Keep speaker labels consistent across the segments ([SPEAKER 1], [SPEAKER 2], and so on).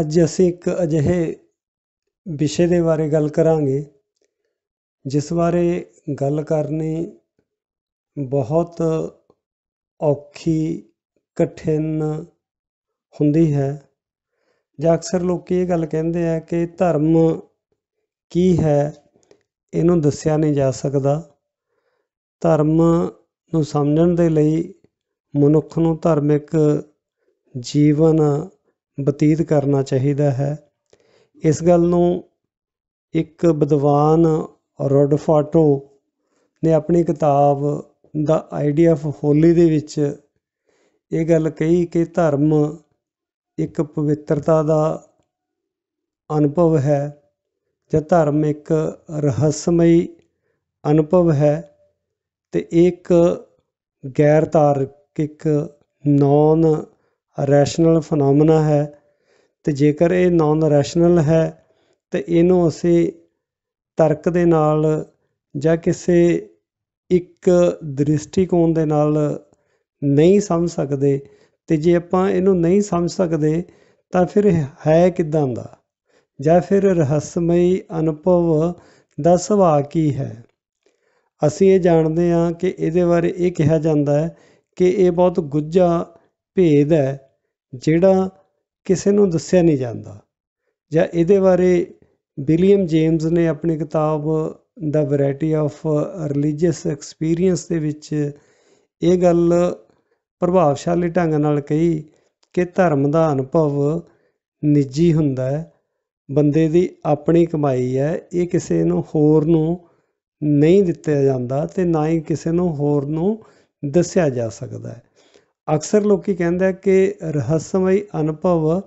[SPEAKER 1] ਅੱਜ ਅਸੀਂ ਇੱਕ ਅਜਿਹੇ ਵਿਸ਼ੇ ਦੇ ਬਾਰੇ ਗੱਲ ਕਰਾਂਗੇ ਜਿਸ ਬਾਰੇ ਗੱਲ ਕਰਨੀ ਬਹੁਤ ਔਖੀ ਕਠਿਨ ਹੁੰਦੀ ਹੈ ਜਾਂ ਅਕਸਰ ਲੋਕ ਇਹ ਗੱਲ ਕਹਿੰਦੇ ਆ ਕਿ ਧਰਮ ਕੀ ਹੈ ਇਹਨੂੰ ਦੱਸਿਆ ਨਹੀਂ ਜਾ ਸਕਦਾ ਧਰਮ ਨੂੰ ਸਮਝਣ ਦੇ ਲਈ ਮਨੁੱਖ ਨੂੰ ਧਾਰਮਿਕ ਜੀਵਨ ਬਤੀਤ ਕਰਨਾ ਚਾਹੀਦਾ ਹੈ ਇਸ ਗੱਲ ਨੂੰ ਇੱਕ ਵਿਦਵਾਨ ਰੋਡਫਾਟੋ ਨੇ ਆਪਣੀ ਕਿਤਾਬ ਦਾ ਆਈਡੀਆ ਆਫ ਹੋਲੀ ਦੇ ਵਿੱਚ ਇਹ ਗੱਲ ਕਹੀ ਕਿ ਧਰਮ ਇੱਕ ਪਵਿੱਤਰਤਾ ਦਾ ਅਨੁਭਵ ਹੈ ਜਾਂ ਧਰਮ ਇੱਕ ਰਹੱਸਮਈ ਅਨੁਭਵ ਹੈ ਤੇ ਇੱਕ ਗੈਰ ਤਾਰਕਿਕ ਨੌਨ ਰੈਸ਼ਨਲ ਫਨੋਮਨਾ ਹੈ ਤੇ ਜੇਕਰ ਇਹ ਨਾਨ ਰੈਸ਼ਨਲ ਹੈ ਤੇ ਇਹਨੂੰ ਅਸੀਂ ਤਰਕ ਦੇ ਨਾਲ ਜਾਂ ਕਿਸੇ ਇੱਕ ਦ੍ਰਿਸ਼ਟੀਕੋਣ ਦੇ ਨਾਲ ਨਹੀਂ ਸਮਝ ਸਕਦੇ ਤੇ ਜੇ ਆਪਾਂ ਇਹਨੂੰ ਨਹੀਂ ਸਮਝ ਸਕਦੇ ਤਾਂ ਫਿਰ ਹੈ ਕਿਦਾਂ ਦਾ ਜਾਂ ਫਿਰ ਰਹੱਸਮਈ ਅਨੁਭਵ ਦਾ ਸੁਭਾਅ ਕੀ ਹੈ ਅਸੀਂ ਇਹ ਜਾਣਦੇ ਹਾਂ ਕਿ ਇਹਦੇ ਬਾਰੇ ਇਹ ਕਿਹਾ ਜਾਂਦਾ ਹੈ ਕਿ ਇਹ ਬਹੁਤ ਗੁੱਝਾ ਭੇਦ ਹੈ ਜਿਹੜਾ ਕਿਸੇ ਨੂੰ ਦੱਸਿਆ ਨਹੀਂ ਜਾਂਦਾ ਜਾਂ ਇਹਦੇ ਬਾਰੇ ਵਿਲੀਅਮ ਜੇਮਸ ਨੇ ਆਪਣੀ ਕਿਤਾਬ ਦਾ ਵੈਰਾਈਟੀ ਆਫ ਰਿਲੀਜੀਅਸ ਐਕਸਪੀਰੀਅੰਸ ਦੇ ਵਿੱਚ ਇਹ ਗੱਲ ਪ੍ਰਭਾਵਸ਼ਾਲੀ ਢੰਗ ਨਾਲ ਕਹੀ ਕਿ ਧਰਮ ਦਾ ਅਨੁਭਵ ਨਿੱਜੀ ਹੁੰਦਾ ਹੈ ਬੰਦੇ ਦੀ ਆਪਣੀ ਕਮਾਈ ਹੈ ਇਹ ਕਿਸੇ ਨੂੰ ਹੋਰ ਨੂੰ ਨਹੀਂ ਦਿੱਤਾ ਜਾਂਦਾ ਤੇ ਨਾ ਹੀ ਕਿਸੇ ਨੂੰ ਹੋਰ ਨੂੰ ਦੱਸਿਆ ਜਾ ਸਕਦਾ ਹੈ ਅਕਸਰ ਲੋਕੀ ਕਹਿੰਦੇ ਆ ਕਿ ਰਹੱਸਮਈ ਅਨੁਭਵ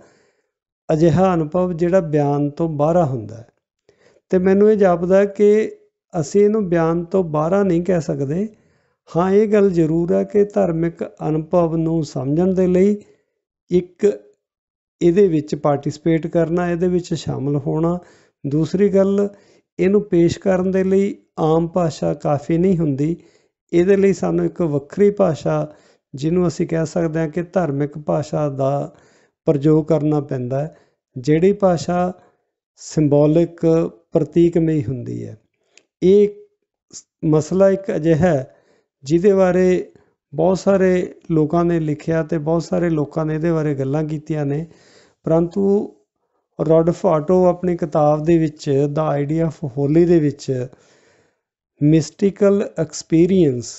[SPEAKER 1] ਅਜਿਹਾ ਅਨੁਭਵ ਜਿਹੜਾ ਬਿਆਨ ਤੋਂ ਬਾਹਰ ਹੁੰਦਾ ਹੈ ਤੇ ਮੈਨੂੰ ਇਹ ਜਾਪਦਾ ਕਿ ਅਸੀਂ ਇਹਨੂੰ ਬਿਆਨ ਤੋਂ ਬਾਹਰ ਨਹੀਂ ਕਹਿ ਸਕਦੇ ਹਾਂ ਇਹ ਗੱਲ ਜ਼ਰੂਰ ਹੈ ਕਿ ਧਾਰਮਿਕ ਅਨੁਭਵ ਨੂੰ ਸਮਝਣ ਦੇ ਲਈ ਇੱਕ ਇਹਦੇ ਵਿੱਚ ਪਾਰਟਿਸਿਪੇਟ ਕਰਨਾ ਇਹਦੇ ਵਿੱਚ ਸ਼ਾਮਲ ਹੋਣਾ ਦੂਸਰੀ ਗੱਲ ਇਹਨੂੰ ਪੇਸ਼ ਕਰਨ ਦੇ ਲਈ ਆਮ ਭਾਸ਼ਾ ਕਾਫੀ ਨਹੀਂ ਹੁੰਦੀ ਇਹਦੇ ਲਈ ਸਾਨੂੰ ਇੱਕ ਵੱਖਰੀ ਭਾਸ਼ਾ ਜਿਹਨੂੰ ਅਸੀਂ ਕਹਿ ਸਕਦੇ ਹਾਂ ਕਿ ਧਾਰਮਿਕ ਭਾਸ਼ਾ ਦਾ ਪ੍ਰਯੋਗ ਕਰਨਾ ਪੈਂਦਾ ਜਿਹੜੀ ਭਾਸ਼ਾ ਸਿੰਬੋਲਿਕ ਪ੍ਰਤੀਕਮਈ ਹੁੰਦੀ ਹੈ ਇਹ ਮਸਲਾ ਇੱਕ ਅਜਿਹਾ ਜਿਹਦੇ ਬਾਰੇ ਬਹੁਤ ਸਾਰੇ ਲੋਕਾਂ ਨੇ ਲਿਖਿਆ ਤੇ ਬਹੁਤ ਸਾਰੇ ਲੋਕਾਂ ਨੇ ਇਹਦੇ ਬਾਰੇ ਗੱਲਾਂ ਕੀਤੀਆਂ ਨੇ ਪਰੰਤੂ ਰੌਡ ਫਾਟੋ ਆਪਣੀ ਕਿਤਾਬ ਦੇ ਵਿੱਚ ਦਾ ਆਈਡੀਆ ਆਫ ਹੋਲੀ ਦੇ ਵਿੱਚ ਮਿਸਟੀਕਲ ਐਕਸਪੀਰੀਅੰਸ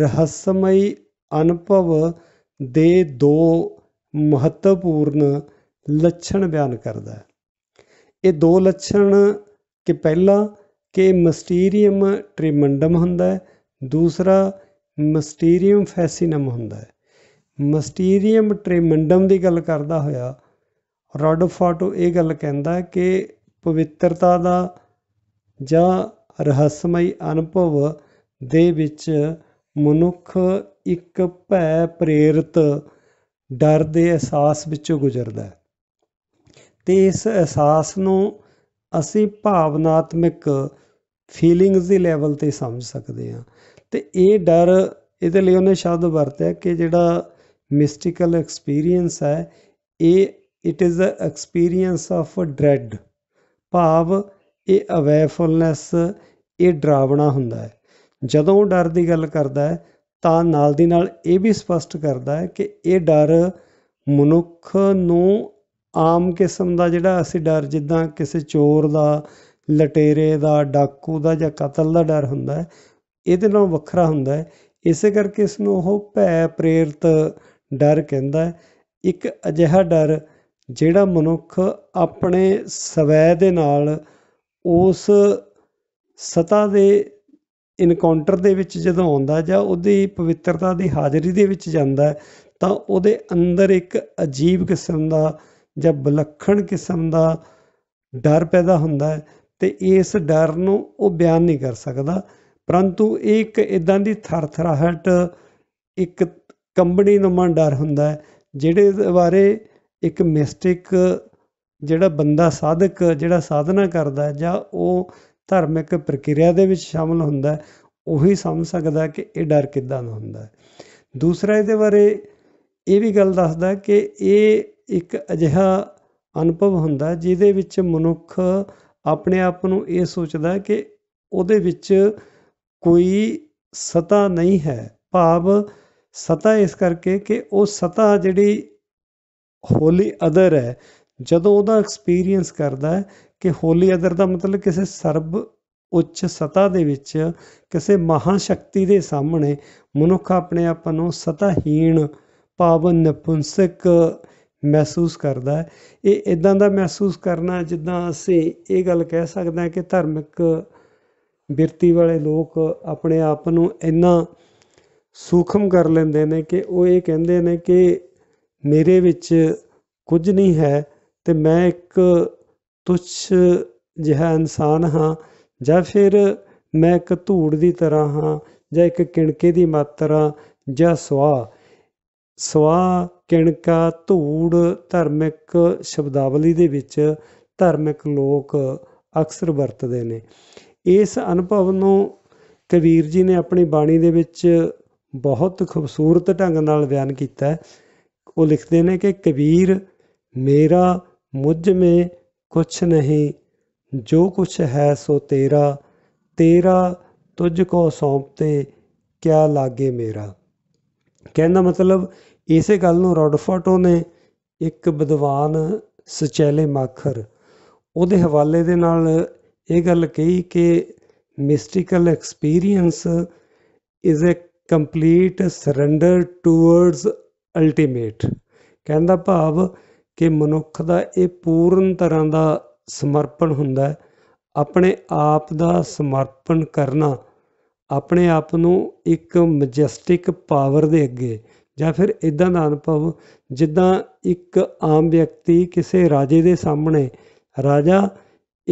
[SPEAKER 1] ਰਹੱਸਮਈ ਅਨੁਭਵ ਦੇ ਦੋ ਮਹੱਤਵਪੂਰਨ ਲੱਛਣ ਬਿਆਨ ਕਰਦਾ ਹੈ ਇਹ ਦੋ ਲੱਛਣ ਕਿ ਪਹਿਲਾ ਕਿ ਮਿਸਟੀਰੀਅਮ ਟ੍ਰਿਮੰਡਮ ਹੁੰਦਾ ਹੈ ਦੂਸਰਾ ਮਿਸਟੀਰੀਅਮ ਫੈਸੀਨਮ ਹੁੰਦਾ ਹੈ ਮਿਸਟੀਰੀਅਮ ਟ੍ਰਿਮੰਡਮ ਦੀ ਗੱਲ ਕਰਦਾ ਹੋਇਆ ਰੋਡਫਾਟੋ ਇਹ ਗੱਲ ਕਹਿੰਦਾ ਕਿ ਪਵਿੱਤਰਤਾ ਦਾ ਜਾਂ ਰਹੱਸਮਈ ਅਨੁਭਵ ਦੇ ਵਿੱਚ ਮਨੁੱਖ ਇੱਕ ਭੈ ਪ੍ਰੇਰਿਤ ਡਰ ਦੇ ਅਹਿਸਾਸ ਵਿੱਚੋਂ ਗੁਜ਼ਰਦਾ ਹੈ ਤੇ ਇਸ ਅਹਿਸਾਸ ਨੂੰ ਅਸੀਂ ਭਾਵਨਾਤਮਕ ਫੀਲਿੰਗਸ ਦੇ ਲੈਵਲ ਤੇ ਸਮਝ ਸਕਦੇ ਹਾਂ ਤੇ ਇਹ ਡਰ ਇਹਦੇ ਲਈ ਉਹਨੇ ਸ਼ਬਦ ਵਰਤਿਆ ਕਿ ਜਿਹੜਾ ਮਿਸਟੀਕਲ ਐਕਸਪੀਰੀਅੰਸ ਹੈ ਇਹ it is a experience of dread ਭਾਵ ਇਹ ਅਵੇਅਰਫੁਲਨੈਸ ਇਹ ਡਰਾਵਣਾ ਹੁੰਦਾ ਹੈ ਜਦੋਂ ਉਹ ਡਰ ਦੀ ਗੱਲ ਕਰਦਾ ਹੈ ਤਾਂ ਨਾਲ ਦੀ ਨਾਲ ਇਹ ਵੀ ਸਪਸ਼ਟ ਕਰਦਾ ਹੈ ਕਿ ਇਹ ਡਰ ਮਨੁੱਖ ਨੂੰ ਆਮ ਕਿਸਮ ਦਾ ਜਿਹੜਾ ਅਸੀਂ ਡਰ ਜਿੱਦਾਂ ਕਿਸੇ ਚੋਰ ਦਾ ਲਟੇਰੇ ਦਾ ਡਾਕੂ ਦਾ ਜਾਂ ਕਤਲ ਦਾ ਡਰ ਹੁੰਦਾ ਹੈ ਇਹਦੇ ਨਾਲੋਂ ਵੱਖਰਾ ਹੁੰਦਾ ਹੈ ਇਸੇ ਕਰਕੇ ਇਸ ਨੂੰ ਉਹ ਭੈ ਪ੍ਰੇਰਿਤ ਡਰ ਕਹਿੰਦਾ ਹੈ ਇੱਕ ਅਜਿਹਾ ਡਰ ਜਿਹੜਾ ਮਨੁੱਖ ਆਪਣੇ ਸਵੈ ਦੇ ਨਾਲ ਉਸ ਸਤਾ ਦੇ ਇਨਕਾਊਂਟਰ ਦੇ ਵਿੱਚ ਜਦੋਂ ਆਉਂਦਾ ਜਾਂ ਉਹਦੀ ਪਵਿੱਤਰਤਾ ਦੀ ਹਾਜ਼ਰੀ ਦੇ ਵਿੱਚ ਜਾਂਦਾ ਤਾਂ ਉਹਦੇ ਅੰਦਰ ਇੱਕ ਅਜੀਬ ਕਿਸਮ ਦਾ ਜਾਂ ਬਲਖਣ ਕਿਸਮ ਦਾ ਡਰ ਪੈਦਾ ਹੁੰਦਾ ਤੇ ਇਸ ਡਰ ਨੂੰ ਉਹ ਬਿਆਨ ਨਹੀਂ ਕਰ ਸਕਦਾ ਪਰੰਤੂ ਇਹ ਇੱਕ ਇਦਾਂ ਦੀ ਥਰਥਰਾਹਟ ਇੱਕ ਕੰਬਣੀ ਨੁਮਾ ਡਰ ਹੁੰਦਾ ਹੈ ਜਿਹੜੇ ਬਾਰੇ ਇੱਕ ਮਿਸਟਿਕ ਜਿਹੜਾ ਬੰਦਾ ਸਾਧਕ ਜਿਹੜਾ ਸਾਧਨਾ ਕਰਦਾ ਜਾਂ ਉਹ ਧਾਰਮਿਕ ਪ੍ਰਕਿਰਿਆ ਦੇ ਵਿੱਚ ਸ਼ਾਮਲ ਹੁੰਦਾ ਉਹੀ ਸਮਝ ਸਕਦਾ ਕਿ ਇਹ ਡਰ ਕਿੱਦਾਂ ਦਾ ਹੁੰਦਾ ਦੂਸਰਾ ਇਹਦੇ ਬਾਰੇ ਇਹ ਵੀ ਗੱਲ ਦੱਸਦਾ ਕਿ ਇਹ ਇੱਕ ਅਜਿਹਾ ਅਨੁਭਵ ਹੁੰਦਾ ਜਿਹਦੇ ਵਿੱਚ ਮਨੁੱਖ ਆਪਣੇ ਆਪ ਨੂੰ ਇਹ ਸੋਚਦਾ ਕਿ ਉਹਦੇ ਵਿੱਚ ਕੋਈ ਸਤਾ ਨਹੀਂ ਹੈ ਭਾਵ ਸਤਾ ਇਸ ਕਰਕੇ ਕਿ ਉਹ ਸਤਾ ਜਿਹੜੀ ਹੋਲੀ ਅਦਰ ਹੈ ਜਦੋਂ ਉਹਦਾ ਐਕਸਪੀਰੀਅੰਸ ਕਰਦਾ ਹੈ ਕਿ ਹੋਲੀ ਅਦਰ ਦਾ ਮਤਲਬ ਕਿਸੇ ਸਰਬ ਉੱਚ ਸਤਾ ਦੇ ਵਿੱਚ ਕਿਸੇ ਮਹਾ ਸ਼ਕਤੀ ਦੇ ਸਾਹਮਣੇ ਮਨੁੱਖ ਆਪਣੇ ਆਪ ਨੂੰ ਸਤਾਹੀਣ ਪਾਵਨ ਨਪੁੰਸਕ ਮਹਿਸੂਸ ਕਰਦਾ ਹੈ ਇਹ ਇਦਾਂ ਦਾ ਮਹਿਸੂਸ ਕਰਨਾ ਜਿੱਦਾਂ ਅਸੀਂ ਇਹ ਗੱਲ ਕਹਿ ਸਕਦੇ ਹਾਂ ਕਿ ਧਾਰਮਿਕ ਬਿਰਤੀ ਵਾਲੇ ਲੋਕ ਆਪਣੇ ਆਪ ਨੂੰ ਇੰਨਾ ਸੂਖਮ ਕਰ ਲੈਂਦੇ ਨੇ ਕਿ ਉਹ ਇਹ ਕਹਿੰਦੇ ਨੇ ਕਿ ਮੇਰੇ ਵਿੱਚ ਕੁਝ ਨਹੀਂ ਹੈ ਤੇ ਮੈਂ ਇੱਕ ਤੁਛ ਜਿਹਾ ਇਨਸਾਨ ਹਾਂ ਜਾਂ ਫਿਰ ਮੈਂ ਇੱਕ ਧੂੜ ਦੀ ਤਰ੍ਹਾਂ ਹਾਂ ਜਾਂ ਇੱਕ ਕਿਣਕੇ ਦੀ ਮਾਤਰਾ ਜਾਂ ਸਵਾ ਸਵਾ ਕਿਣਕਾ ਧੂੜ ਧਾਰਮਿਕ ਸ਼ਬਦਾਵਲੀ ਦੇ ਵਿੱਚ ਧਾਰਮਿਕ ਲੋਕ ਅਕਸਰ ਵਰਤਦੇ ਨੇ ਇਸ ਅਨੁਭਵ ਨੂੰ ਕਬੀਰ ਜੀ ਨੇ ਆਪਣੀ ਬਾਣੀ ਦੇ ਵਿੱਚ ਬਹੁਤ ਖੂਬਸੂਰਤ ਢੰਗ ਨਾਲ ਬਿਆਨ ਕੀਤਾ ਹੈ ਉਹ ਲਿਖਦੇ ਨੇ ਕਿ ਕਬੀਰ ਮੇਰਾ ਮੁਝ ਮੇ ਕੁਛ ਨਹੀਂ ਜੋ ਕੁਛ ਹੈ ਸੋ ਤੇਰਾ ਤੇਰਾ ਤੁਝ ਕੋ ਸੌਂਪਤੇ ਕਿਆ ਲਾਗੇ ਮੇਰਾ ਕਹਿੰਦਾ ਮਤਲਬ ਇਸੇ ਗੱਲ ਨੂੰ ਰੋਡਫੋਟੋ ਨੇ ਇੱਕ ਵਿਦਵਾਨ ਸਚੈਲੇ ਮਾਖਰ ਉਹਦੇ ਹਵਾਲੇ ਦੇ ਨਾਲ ਇਹ ਗੱਲ ਕਹੀ ਕਿ mystical experience is a complete surrender towards ultimate ਕਹਿੰਦਾ ਭਾਵ ਕਿ ਮਨੁੱਖ ਦਾ ਇਹ ਪੂਰਨ ਤਰ੍ਹਾਂ ਦਾ ਸਮਰਪਣ ਹੁੰਦਾ ਹੈ ਆਪਣੇ ਆਪ ਦਾ ਸਮਰਪਣ ਕਰਨਾ ਆਪਣੇ ਆਪ ਨੂੰ ਇੱਕ ਮੈਜੈਸਟਿਕ ਪਾਵਰ ਦੇ ਅੱਗੇ ਜਾਂ ਫਿਰ ਇਦਾਂ ਦਾ ਅਨੁਭਵ ਜਿੱਦਾਂ ਇੱਕ ਆਮ ਵਿਅਕਤੀ ਕਿਸੇ ਰਾਜੇ ਦੇ ਸਾਹਮਣੇ ਰਾਜਾ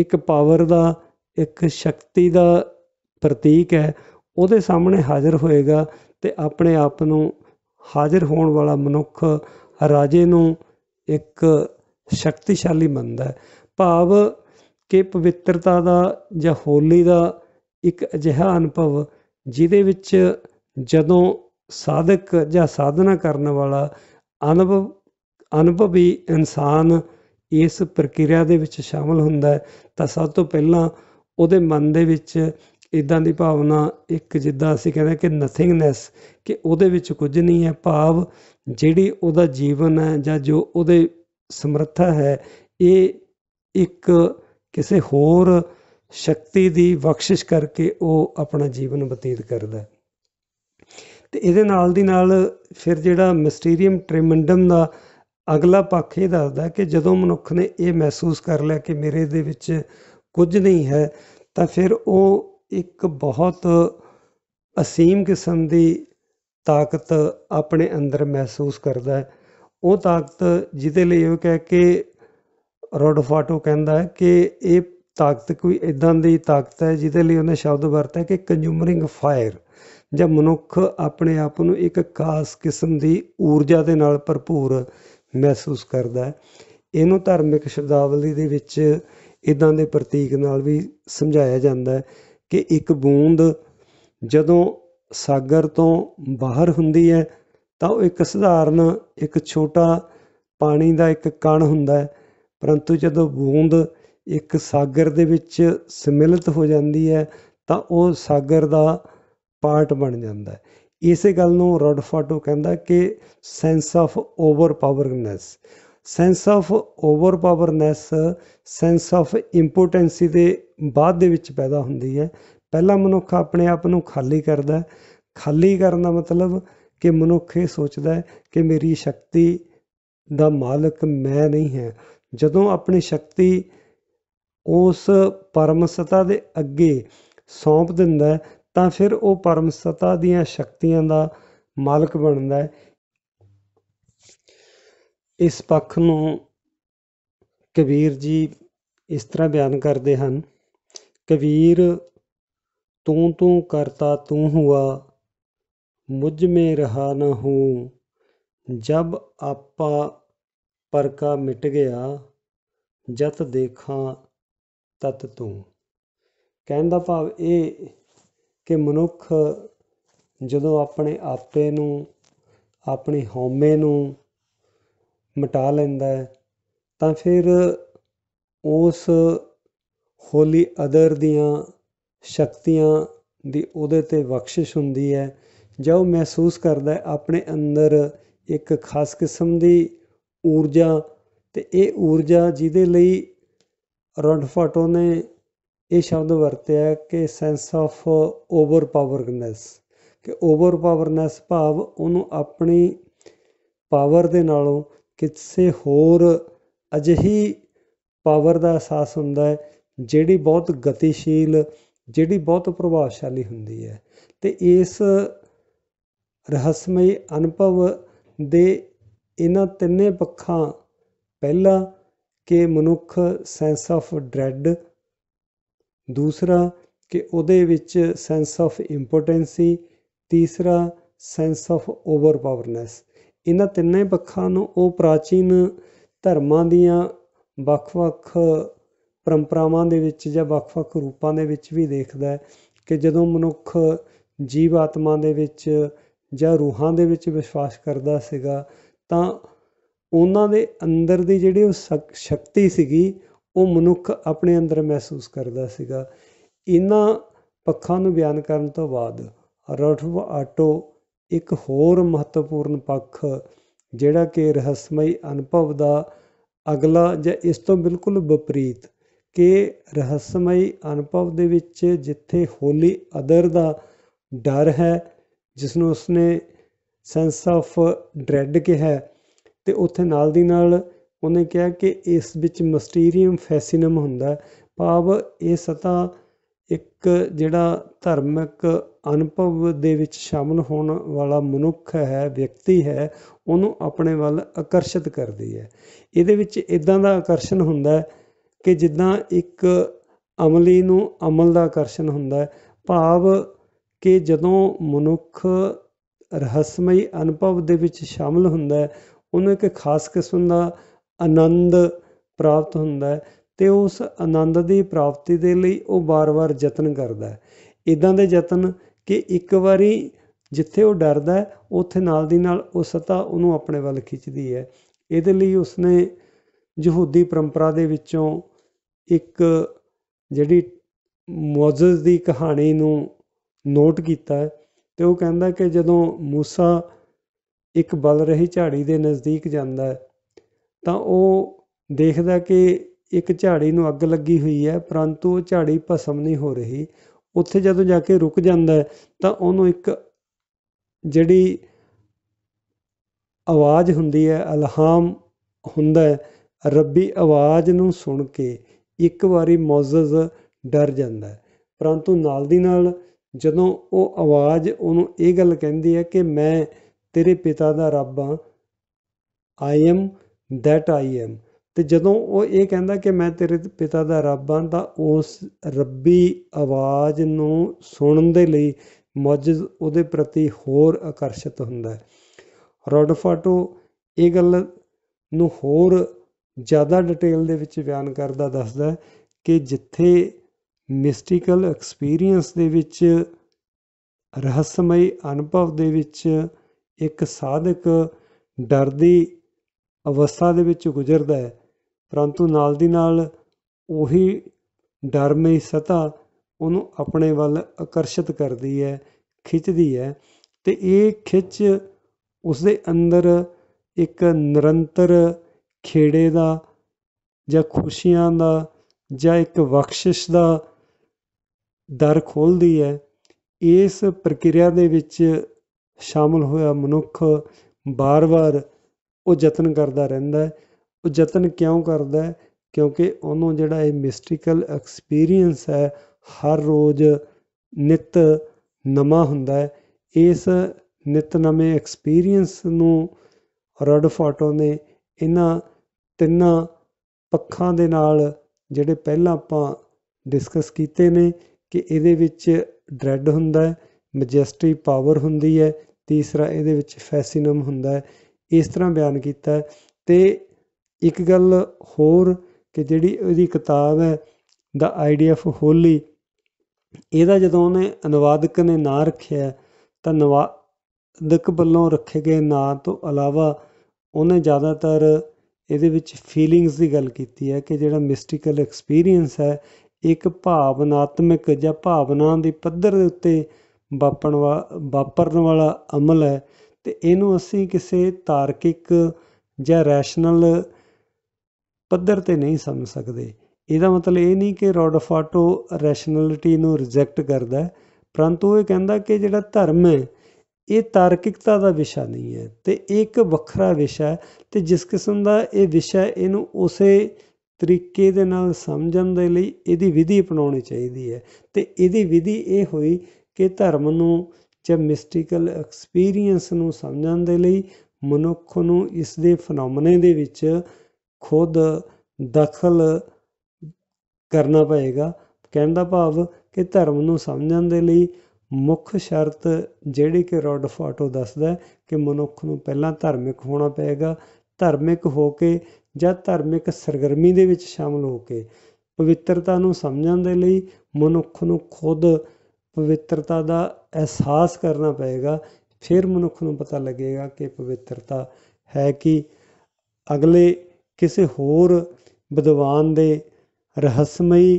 [SPEAKER 1] ਇੱਕ ਪਾਵਰ ਦਾ ਇੱਕ ਸ਼ਕਤੀ ਦਾ ਪ੍ਰਤੀਕ ਹੈ ਉਹਦੇ ਸਾਹਮਣੇ ਹਾਜ਼ਰ ਹੋਏਗਾ ਤੇ ਆਪਣੇ ਆਪ ਨੂੰ ਹਾਜ਼ਰ ਹੋਣ ਵਾਲਾ ਮਨੁੱਖ ਰਾਜੇ ਨੂੰ ਇੱਕ ਸ਼ਕਤੀਸ਼ਾਲੀ ਮੰਨਦਾ ਹੈ ਭਾਵ ਕਿ ਪਵਿੱਤਰਤਾ ਦਾ ਜਾਂ ਹੋਲੀ ਦਾ ਇੱਕ ਅਜਿਹਾ ਅਨੁਭਵ ਜਿਹਦੇ ਵਿੱਚ ਜਦੋਂ ਸਾਧਕ ਜਾਂ ਸਾਧਨਾ ਕਰਨ ਵਾਲਾ ਅਨੁਭਵ ਅਨੁਭਵੀ ਇਨਸਾਨ ਇਸ ਪ੍ਰਕਿਰਿਆ ਦੇ ਵਿੱਚ ਸ਼ਾਮਲ ਹੁੰਦਾ ਹੈ ਤਾਂ ਸਭ ਤੋਂ ਪਹਿਲਾਂ ਉਹਦੇ ਮਨ ਦੇ ਵਿੱਚ ਇਦਾਂ ਦੀ ਭਾਵਨਾ ਇੱਕ ਜਿੱਦਾਂ ਅਸੀਂ ਕਹਿੰਦੇ ਕਿ ਨਥਿੰਗਨੈਸ ਕਿ ਉਹਦੇ ਵਿੱਚ ਕੁਝ ਨਹੀਂ ਹੈ ਭਾਵ ਜਿਹੜੀ ਉਹਦਾ ਜੀਵਨ ਹੈ ਜਾਂ ਜੋ ਉਹਦੇ ਸਮਰੱਥਾ ਹੈ ਇਹ ਇੱਕ ਕਿਸੇ ਹੋਰ ਸ਼ਕਤੀ ਦੀ ਬਖਸ਼ਿਸ਼ ਕਰਕੇ ਉਹ ਆਪਣਾ ਜੀਵਨ ਬਤੀਤ ਕਰਦਾ ਤੇ ਇਹਦੇ ਨਾਲ ਦੀ ਨਾਲ ਫਿਰ ਜਿਹੜਾ ਮਿਸਟੀਰੀਅਮ ਟ੍ਰੇਮੈਂਡਮ ਦਾ ਅਗਲਾ ਪੱਖ ਇਹ ਦੱਸਦਾ ਕਿ ਜਦੋਂ ਮਨੁੱਖ ਨੇ ਇਹ ਮਹਿਸੂਸ ਕਰ ਲਿਆ ਕਿ ਮੇਰੇ ਦੇ ਵਿੱਚ ਕੁਝ ਨਹੀਂ ਹੈ ਤਾਂ ਫਿਰ ਉਹ ਇੱਕ ਬਹੁਤ ਅਸੀਮ ਕਿਸਮ ਦੀ ਤਾਕਤ ਆਪਣੇ ਅੰਦਰ ਮਹਿਸੂਸ ਕਰਦਾ ਹੈ ਉਹ ਤਾਕਤ ਜਿਹਦੇ ਲਈ ਉਹ ਕਹਿ ਕੇ ਰੋਡਫਾਟੋ ਕਹਿੰਦਾ ਹੈ ਕਿ ਇਹ ਤਾਕਤ ਕੋਈ ਇਦਾਂ ਦੀ ਤਾਕਤ ਹੈ ਜਿਹਦੇ ਲਈ ਉਹਨੇ ਸ਼ਬਦ ਵਰਤਿਆ ਕਿ ਕੰਜ਼ੂਮਰਿੰਗ ਫਾਇਰ ਜਾਂ ਮਨੁੱਖ ਆਪਣੇ ਆਪ ਨੂੰ ਇੱਕ ਖਾਸ ਕਿਸਮ ਦੀ ਊਰਜਾ ਦੇ ਨਾਲ ਭਰਪੂਰ ਮਹਿਸੂਸ ਕਰਦਾ ਹੈ ਇਹਨੂੰ ਧਾਰਮਿਕ ਸ਼ਬਦਾਵਲੀ ਦੇ ਵਿੱਚ ਇਦਾਂ ਦੇ ਪ੍ਰਤੀਕ ਨਾਲ ਵੀ ਸਮਝਾਇਆ ਜਾਂਦਾ ਹੈ ਕਿ ਇੱਕ ਬੂੰਦ ਜਦੋਂ ਸਾਗਰ ਤੋਂ ਬਾਹਰ ਹੁੰਦੀ ਹੈ ਤਾਂ ਉਹ ਇੱਕ ਸਧਾਰਨ ਇੱਕ ਛੋਟਾ ਪਾਣੀ ਦਾ ਇੱਕ ਕਣ ਹੁੰਦਾ ਹੈ ਪਰੰਤੂ ਜਦੋਂ ਬੂੰਦ ਇੱਕ ਸਾਗਰ ਦੇ ਵਿੱਚ ਸਮਿਲਿਤ ਹੋ ਜਾਂਦੀ ਹੈ ਤਾਂ ਉਹ ਸਾਗਰ ਦਾ ਪਾਰਟ ਬਣ ਜਾਂਦਾ ਹੈ ਇਸੇ ਗੱਲ ਨੂੰ ਰੋਡਫਾਟੋ ਕਹਿੰਦਾ ਕਿ sense of over powerness sense of over powerness sense of importancy ਦੇ ਬਾਅਦ ਦੇ ਵਿੱਚ ਪੈਦਾ ਹੁੰਦੀ ਹੈ ਪਹਿਲਾ ਮਨੁੱਖ ਆਪਣੇ ਆਪ ਨੂੰ ਖਾਲੀ ਕਰਦਾ ਖਾਲੀ ਕਰਨ ਦਾ ਮਤਲਬ ਕਿ ਮਨੁੱਖ ਇਹ ਸੋਚਦਾ ਹੈ ਕਿ ਮੇਰੀ ਸ਼ਕਤੀ ਦਾ ਮਾਲਕ ਮੈਂ ਨਹੀਂ ਹੈ ਜਦੋਂ ਆਪਣੀ ਸ਼ਕਤੀ ਉਸ ਪਰਮ ਸਤਾ ਦੇ ਅੱਗੇ ਸੌਂਪ ਦਿੰਦਾ ਤਾਂ ਫਿਰ ਉਹ ਪਰਮ ਸਤਾ ਦੀਆਂ ਸ਼ਕਤੀਆਂ ਦਾ ਮਾਲਕ ਬਣਦਾ ਹੈ ਇਸ ਪੱਖ ਨੂੰ ਕਬੀਰ ਜੀ ਇਸ ਤਰ੍ਹਾਂ ਬਿਆਨ ਕਰਦੇ ਹਨ ਕਬੀਰ ਤੂੰ ਤੂੰ ਕਰਤਾ ਤੂੰ ਹੁਆ ਮੁਝ ਮੇ ਰਹਾ ਨਾ ਹੂੰ ਜਬ ਆਪਾ ਪਰਕਾ ਮਿਟ ਗਿਆ ਜਤ ਦੇਖਾਂ ਤਤ ਤੂੰ ਕਹਿਣ ਦਾ ਭਾਵ ਇਹ ਕਿ ਮਨੁੱਖ ਜਦੋਂ ਆਪਣੇ ਆਪੇ ਨੂੰ ਆਪਣੀ ਹਉਮੈ ਨੂੰ ਮਿਟਾ ਲੈਂਦਾ ਹੈ ਤਾਂ ਫਿਰ ਉਸ ਹੋਲੀ ਅਦਰ ਦੀਆਂ ਸ਼ਕਤੀਆਂ ਦੀ ਉਹਦੇ ਤੇ ਬਖਸ਼ਿਸ਼ ਹੁੰਦੀ ਹੈ ਜਦੋਂ ਉਹ ਮਹਿਸੂਸ ਕਰਦਾ ਹੈ ਆਪਣੇ ਅੰਦਰ ਇੱਕ ਖਾਸ ਕਿਸਮ ਦੀ ਊਰਜਾ ਤੇ ਇਹ ਊਰਜਾ ਜਿਹਦੇ ਲਈ ਰੌਂਡਫਾਟੋ ਨੇ ਇਹ ਸ਼ਬਦ ਵਰਤਿਆ ਕਿ ਸੈਂਸ ਆਫ ਓਵਰ ਪਾਵਰਨੈਸ ਕਿ ਓਵਰ ਪਾਵਰਨੈਸ ਭਾਵ ਉਹਨੂੰ ਆਪਣੀ ਪਾਵਰ ਦੇ ਨਾਲੋਂ ਕਿਸੇ ਹੋਰ ਅਜਿਹੀ ਪਾਵਰ ਦਾ ਅਹਿਸਾਸ ਹੁੰਦਾ ਹੈ ਜਿਹੜੀ ਬਹੁਤ ਗਤੀਸ਼ੀਲ ਜਿਹੜੀ ਬਹੁਤ ਪ੍ਰਭਾਵਸ਼ਾਲੀ ਹੁੰਦੀ ਹੈ ਤੇ ਇਸ ਰਹੱਸਮਈ ਅਨੁਭਵ ਦੇ ਇਹਨਾਂ ਤਿੰਨੇ ਪੱਖਾਂ ਪਹਿਲਾ ਕਿ ਮਨੁੱਖ ਸੈਂਸ ਆਫ ਡਰੈਡ ਦੂਸਰਾ ਕਿ ਉਹਦੇ ਵਿੱਚ ਸੈਂਸ ਆਫ ਇੰਪੋਰਟੈਂਸੀ ਤੀਸਰਾ ਸੈਂਸ ਆਫ ਓਵਰ ਪਾਵਰਨੈਸ ਇਹਨਾਂ ਤਿੰਨੇ ਪੱਖਾਂ ਨੂੰ ਉਹ ਪ੍ਰਾਚੀਨ ਧਰਮਾਂ ਦੀਆਂ ਵੱਖ-ਵੱਖ ਪਰੰਪਰਾਵਾਂ ਦੇ ਵਿੱਚ ਜਾਂ ਵੱਖ-ਵੱਖ ਰੂਪਾਂ ਦੇ ਵਿੱਚ ਵੀ ਦੇਖਦਾ ਹੈ ਕਿ ਜਦੋਂ ਮਨੁੱਖ ਜੀਵ ਆਤਮਾ ਦੇ ਵਿੱਚ ਜਾਂ ਰੂਹਾਂ ਦੇ ਵਿੱਚ ਵਿਸ਼ਵਾਸ ਕਰਦਾ ਸੀਗਾ ਤਾਂ ਉਹਨਾਂ ਦੇ ਅੰਦਰ ਦੀ ਜਿਹੜੀ ਉਹ ਸ਼ਕਤੀ ਸੀਗੀ ਉਹ ਮਨੁੱਖ ਆਪਣੇ ਅੰਦਰ ਮਹਿਸੂਸ ਕਰਦਾ ਸੀਗਾ ਇਹਨਾਂ ਪੱਖਾਂ ਨੂੰ ਬਿਆਨ ਕਰਨ ਤੋਂ ਬਾਅਦ ਰੋਟਵ ਆਟੋ ਇੱਕ ਹੋਰ ਮਹੱਤਵਪੂਰਨ ਪੱਖ ਜਿਹੜਾ ਕਿ ਰਹੱਸਮਈ ਅਨੁਭਵ ਦਾ ਅਗਲਾ ਜਾਂ ਇਸ ਤੋਂ ਬਿਲਕੁਲ ਵਿਪਰੀਤ ਕਿ ਰਹੱਸਮਈ ਅਨੁਭਵ ਦੇ ਵਿੱਚ ਜਿੱਥੇ ਹੋਲੀ ਅਦਰ ਦਾ ਡਰ ਹੈ ਜਿਸ ਨੂੰ ਉਸਨੇ ਸੈਂਸ ਆਫ ਡਰੈਡ ਕਿਹਾ ਤੇ ਉੱਥੇ ਨਾਲ ਦੀ ਨਾਲ ਉਹਨੇ ਕਿਹਾ ਕਿ ਇਸ ਵਿੱਚ ਮਿਸਟੀਰੀਅਮ ਫੈਸਿਨਮ ਹੁੰਦਾ ਭਾਵ ਇਹ ਸਤਾ ਇੱਕ ਜਿਹੜਾ ਧਾਰਮਿਕ ਅਨੁਭਵ ਦੇ ਵਿੱਚ ਸ਼ਾਮਲ ਹੋਣ ਵਾਲਾ ਮਨੁੱਖ ਹੈ ਵਿਅਕਤੀ ਹੈ ਉਹਨੂੰ ਆਪਣੇ ਵੱਲ ਆਕਰਸ਼ਿਤ ਕਰਦੀ ਹੈ ਇਹਦੇ ਵਿੱਚ ਇਦਾਂ ਦਾ ਆਕਰਸ਼ਣ ਹੁੰਦਾ ਕਿ ਜਿੱਦਾਂ ਇੱਕ ਅਮਲੀ ਨੂੰ ਅਮਲ ਦਾ ਆਕਰਸ਼ਣ ਹੁੰਦਾ ਹੈ ਭਾਵ ਕਿ ਜਦੋਂ ਮਨੁੱਖ ਰਹੱਸਮਈ ਅਨੁਭਵ ਦੇ ਵਿੱਚ ਸ਼ਾਮਲ ਹੁੰਦਾ ਹੈ ਉਹਨੂੰ ਇੱਕ ਖਾਸ ਕਿਸਮ ਦਾ ਆਨੰਦ ਪ੍ਰਾਪਤ ਹੁੰਦਾ ਹੈ ਤੇ ਉਸ ਆਨੰਦ ਦੀ ਪ੍ਰਾਪਤੀ ਦੇ ਲਈ ਉਹ ਬਾਰ-ਬਾਰ ਯਤਨ ਕਰਦਾ ਹੈ ਇਦਾਂ ਦੇ ਯਤਨ ਕਿ ਇੱਕ ਵਾਰੀ ਜਿੱਥੇ ਉਹ ਡਰਦਾ ਹੈ ਉੱਥੇ ਨਾਲ ਦੀ ਨਾਲ ਉਹ ਸਤਾ ਉਹਨੂੰ ਆਪਣੇ ਵੱਲ ਖਿੱਚਦੀ ਹੈ ਇਹਦੇ ਲਈ ਉਸਨੇ ਯਹੂਦੀ ਪਰੰਪਰਾ ਦੇ ਵਿੱਚੋਂ ਇੱਕ ਜਿਹੜੀ ਮੌਜ਼ਸ ਦੀ ਕਹਾਣੀ ਨੂੰ ਨੋਟ ਕੀਤਾ ਤੇ ਉਹ ਕਹਿੰਦਾ ਕਿ ਜਦੋਂ موسی ਇੱਕ ਬਲ ਰਹੀ ਝਾੜੀ ਦੇ ਨਜ਼ਦੀਕ ਜਾਂਦਾ ਤਾਂ ਉਹ ਦੇਖਦਾ ਕਿ ਇੱਕ ਝਾੜੀ ਨੂੰ ਅੱਗ ਲੱਗੀ ਹੋਈ ਹੈ ਪਰੰਤੂ ਉਹ ਝਾੜੀ ਭਸਮ ਨਹੀਂ ਹੋ ਰਹੀ ਉੱਥੇ ਜਦੋਂ ਜਾ ਕੇ ਰੁਕ ਜਾਂਦਾ ਹੈ ਤਾਂ ਉਹਨੂੰ ਇੱਕ ਜਿਹੜੀ ਆਵਾਜ਼ ਹੁੰਦੀ ਹੈ ਅਲਹਾਮ ਹੁੰਦਾ ਹੈ ਰੱਬੀ ਆਵਾਜ਼ ਨੂੰ ਸੁਣ ਕੇ ਇੱਕ ਵਾਰੀ ਮੌਜਜ਼ ਡਰ ਜਾਂਦਾ ਹੈ ਪਰੰਤੂ ਨਾਲ ਦੀ ਨਾਲ ਜਦੋਂ ਉਹ ਆਵਾਜ਼ ਉਹਨੂੰ ਇਹ ਗੱਲ ਕਹਿੰਦੀ ਹੈ ਕਿ ਮੈਂ ਤੇਰੇ ਪਿਤਾ ਦਾ ਰੱਬ ਹਾਂ I am that I am ਤੇ ਜਦੋਂ ਉਹ ਇਹ ਕਹਿੰਦਾ ਕਿ ਮੈਂ ਤੇਰੇ ਪਿਤਾ ਦਾ ਰੱਬ ਹਾਂ ਤਾਂ ਉਸ ਰੱਬੀ ਆਵਾਜ਼ ਨੂੰ ਸੁਣਨ ਦੇ ਲਈ ਮੌਜਜ਼ ਉਹਦੇ ਪ੍ਰਤੀ ਹੋਰ ਆਕਰਸ਼ਿਤ ਹੁੰਦਾ ਹੈ ਰੋਡਫਾਟੋ ਇਹ ਗੱਲ ਨੂੰ ਹੋਰ ਜ਼ਿਆਦਾ ਡਿਟੇਲ ਦੇ ਵਿੱਚ ਬਿਆਨ ਕਰਦਾ ਦੱਸਦਾ ਕਿ ਜਿੱਥੇ ਮਿਸਟੀਕਲ ਐਕਸਪੀਰੀਅੰਸ ਦੇ ਵਿੱਚ ਰਹੱਸਮਈ ਅਨੁਭਵ ਦੇ ਵਿੱਚ ਇੱਕ ਸਾਧਕ ਡਰ ਦੀ ਅਵਸਥਾ ਦੇ ਵਿੱਚ ਗੁਜ਼ਰਦਾ ਹੈ ਪਰੰਤੂ ਨਾਲ ਦੀ ਨਾਲ ਉਹੀ ਡਰ ਮੇ ਸਤਾ ਉਹਨੂੰ ਆਪਣੇ ਵੱਲ ਆਕਰਸ਼ਿਤ ਕਰਦੀ ਹੈ ਖਿੱਚਦੀ ਹੈ ਤੇ ਇਹ ਖਿੱਚ ਉਸਦੇ ਅੰਦਰ ਇੱਕ ਨਿਰੰਤਰ ਖੇੜੇ ਦਾ ਜਾਂ ਖੁਸ਼ੀਆਂ ਦਾ ਜਾਂ ਇੱਕ ਬਖਸ਼ਿਸ਼ ਦਾ ਦਰ ਖੋਲਦੀ ਹੈ ਇਸ ਪ੍ਰਕਿਰਿਆ ਦੇ ਵਿੱਚ ਸ਼ਾਮਲ ਹੋਇਆ ਮਨੁੱਖ ਬਾਰ-ਬਾਰ ਉਹ ਯਤਨ ਕਰਦਾ ਰਹਿੰਦਾ ਹੈ ਉਹ ਯਤਨ ਕਿਉਂ ਕਰਦਾ ਹੈ ਕਿਉਂਕਿ ਉਹਨੂੰ ਜਿਹੜਾ ਇਹ ਮਿਸਟੀਕਲ ਐਕਸਪੀਰੀਅੰਸ ਹੈ ਹਰ ਰੋਜ਼ ਨਿਤ ਨਮਾ ਹੁੰਦਾ ਹੈ ਇਸ ਨਿਤ ਨਵੇਂ ਐਕਸਪੀਰੀਅੰਸ ਨੂੰ ਰਡ ਫਾਟੋ ਨੇ ਇਹਨਾਂ ਤਿੰਨਾਂ ਪੱਖਾਂ ਦੇ ਨਾਲ ਜਿਹੜੇ ਪਹਿਲਾਂ ਆਪਾਂ ਡਿਸਕਸ ਕੀਤੇ ਨੇ ਕਿ ਇਹਦੇ ਵਿੱਚ ਡਰੈਡ ਹੁੰਦਾ ਹੈ ਮੈਜੈਸਟੀ ਪਾਵਰ ਹੁੰਦੀ ਹੈ ਤੀਸਰਾ ਇਹਦੇ ਵਿੱਚ ਫੈਸੀਨਮ ਹੁੰਦਾ ਹੈ ਇਸ ਤਰ੍ਹਾਂ ਬਿਆਨ ਕੀਤਾ ਤੇ ਇੱਕ ਗੱਲ ਹੋਰ ਕਿ ਜਿਹੜੀ ਉਹਦੀ ਕਿਤਾਬ ਹੈ ਦਾ ਆਈਡੀਆ ਆਫ ਹੋਲੀ ਇਹਦਾ ਜਦੋਂ ਉਹਨੇ ਅਨੁਵਾਦਕ ਨੇ ਨਾਂ ਰੱਖਿਆ ਤਾਂ ਨਵਾਦਕ ਵੱਲੋਂ ਰੱਖੇ ਗਏ ਨਾਂ ਤੋਂ ਇਲਾਵਾ ਉਹਨੇ ਜ਼ਿਆਦਾਤਰ ਇਹਦੇ ਵਿੱਚ ਫੀਲਿੰਗਸ ਦੀ ਗੱਲ ਕੀਤੀ ਹੈ ਕਿ ਜਿਹੜਾ ਮਿਸਟੀਕਲ ਐਕਸਪੀਰੀਅੰਸ ਹੈ ਇੱਕ ਭਾਵਨਾਤਮਕ ਜਾਂ ਭਾਵਨਾ ਦੇ ਪੱਧਰ ਦੇ ਉੱਤੇ ਵਾਪਣ ਵਾਪਰਨ ਵਾਲਾ ਅਮਲ ਹੈ ਤੇ ਇਹਨੂੰ ਅਸੀਂ ਕਿਸੇ ਤਾਰਕਿਕ ਜਾਂ ਰੈਸ਼ਨਲ ਪੱਧਰ ਤੇ ਨਹੀਂ ਸਮਝ ਸਕਦੇ ਇਹਦਾ ਮਤਲਬ ਇਹ ਨਹੀਂ ਕਿ ਰੋਡਫਾਟੋ ਰੈਸ਼ਨੈਲਿਟੀ ਨੂੰ ਰਿਜੈਕਟ ਕਰਦਾ ਪਰੰਤੂ ਇਹ ਕਹਿੰਦਾ ਕਿ ਜਿਹੜਾ ਧਰਮ ਹੈ ਇਹ ਤਾਰਕਿਕਤਾ ਦਾ ਵਿਸ਼ਾ ਨਹੀਂ ਹੈ ਤੇ ਇੱਕ ਵੱਖਰਾ ਵਿਸ਼ਾ ਹੈ ਤੇ ਜਿਸ ਕਿਸਮ ਦਾ ਇਹ ਵਿਸ਼ਾ ਇਹਨੂੰ ਉਸੇ ਤਰੀਕੇ ਦੇ ਨਾਲ ਸਮਝਣ ਦੇ ਲਈ ਇਹਦੀ ਵਿਧੀ ਅਪਣਾਉਣੀ ਚਾਹੀਦੀ ਹੈ ਤੇ ਇਹਦੀ ਵਿਧੀ ਇਹ ਹੋਈ ਕਿ ਧਰਮ ਨੂੰ ਜਾਂ ਮਿਸਟੀਕਲ ਐਕਸਪੀਰੀਅੰਸ ਨੂੰ ਸਮਝਣ ਦੇ ਲਈ ਮਨੁੱਖ ਨੂੰ ਇਸ ਦੇ ਫਨੋਮਨੇ ਦੇ ਵਿੱਚ ਖੁਦ ਦਖਲ ਕਰਨਾ ਪਏਗਾ ਕਹਿਣ ਦਾ ਭਾਵ ਕਿ ਧਰਮ ਨੂੰ ਸਮਝਣ ਦੇ ਲਈ ਮੁੱਖ ਸ਼ਰਤ ਜਿਹੜੀ ਕਿ ਰੋਡਫ ਆਟੋ ਦੱਸਦਾ ਕਿ ਮਨੁੱਖ ਨੂੰ ਪਹਿਲਾਂ ਧਾਰਮਿਕ ਹੋਣਾ ਪਏਗਾ ਧਾਰਮਿਕ ਹੋ ਕੇ ਜਾਂ ਧਾਰਮਿਕ ਸਰਗਰਮੀ ਦੇ ਵਿੱਚ ਸ਼ਾਮਲ ਹੋ ਕੇ ਪਵਿੱਤਰਤਾ ਨੂੰ ਸਮਝਣ ਦੇ ਲਈ ਮਨੁੱਖ ਨੂੰ ਖੁਦ ਪਵਿੱਤਰਤਾ ਦਾ ਅਹਿਸਾਸ ਕਰਨਾ ਪਏਗਾ ਫਿਰ ਮਨੁੱਖ ਨੂੰ ਪਤਾ ਲੱਗੇਗਾ ਕਿ ਪਵਿੱਤਰਤਾ ਹੈ ਕਿ ਅਗਲੇ ਕਿਸੇ ਹੋਰ ਵਿਦਵਾਨ ਦੇ ਰਹੱਸਮਈ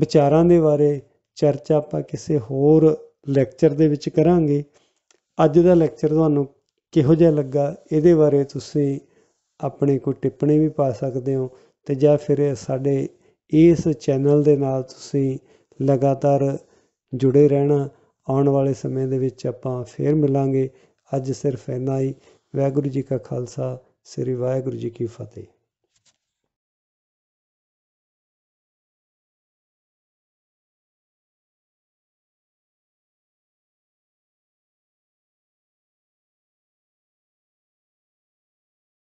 [SPEAKER 1] ਵਿਚਾਰਾਂ ਦੇ ਬਾਰੇ ਚਰਚਾ ਆਪਾਂ ਕਿਸੇ ਹੋਰ ਲੈਕਚਰ ਦੇ ਵਿੱਚ ਕਰਾਂਗੇ ਅੱਜ ਦਾ ਲੈਕਚਰ ਤੁਹਾਨੂੰ ਕਿਹੋ ਜਿਹਾ ਲੱਗਾ ਇਹਦੇ ਬਾਰੇ ਤੁਸੀਂ ਆਪਣੇ ਕੋਈ ਟਿੱਪਣੀ ਵੀ ਪਾ ਸਕਦੇ ਹੋ ਤੇ ਜਾਂ ਫਿਰ ਸਾਡੇ ਇਸ ਚੈਨਲ ਦੇ ਨਾਲ ਤੁਸੀਂ ਲਗਾਤਾਰ ਜੁੜੇ ਰਹਿਣਾ ਆਉਣ ਵਾਲੇ ਸਮੇਂ ਦੇ ਵਿੱਚ ਆਪਾਂ ਫੇਰ ਮਿਲਾਂਗੇ ਅੱਜ ਸਿਰਫ ਇੰਨਾ ਹੀ ਵਾਹਿਗੁਰੂ ਜੀ ਕਾ ਖਾਲਸਾ Srivaigru Jikifate.